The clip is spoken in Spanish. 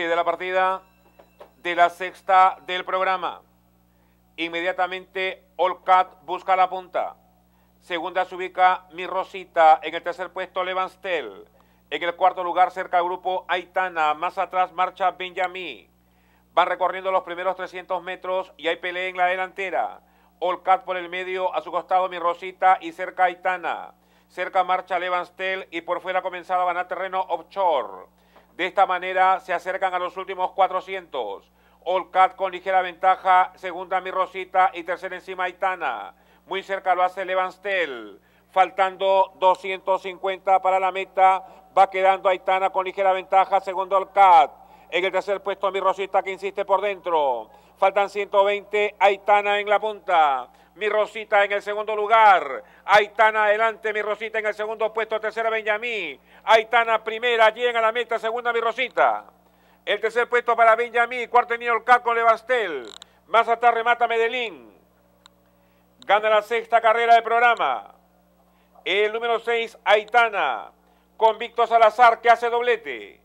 de la partida de la sexta del programa. Inmediatamente Olcat busca la punta. Segunda se ubica Mi Rosita. En el tercer puesto Levanstel. En el cuarto lugar cerca del grupo Aitana. Más atrás marcha Benjamín. Van recorriendo los primeros 300 metros y hay pelea en la delantera. Olcat por el medio, a su costado Mi Rosita y cerca Aitana. Cerca marcha Levanstel y por fuera comenzaba a ganar terreno Offshore. De esta manera se acercan a los últimos 400. Olcat con ligera ventaja, segunda mi Rosita y tercera encima Aitana. Muy cerca lo hace Levanstel. Faltando 250 para la meta, va quedando Aitana con ligera ventaja, segundo Olcat. En el tercer puesto mi Rosita que insiste por dentro. Faltan 120, Aitana en la punta mi Rosita en el segundo lugar. Aitana adelante, mi Rosita en el segundo puesto, tercera Benjamín. Aitana primera, llega a la meta, segunda mi Rosita. El tercer puesto para Benjamín, cuarto niño el con Levastel, Más atrás remata Medellín. Gana la sexta carrera del programa. El número seis Aitana, con Víctor Salazar, que hace doblete.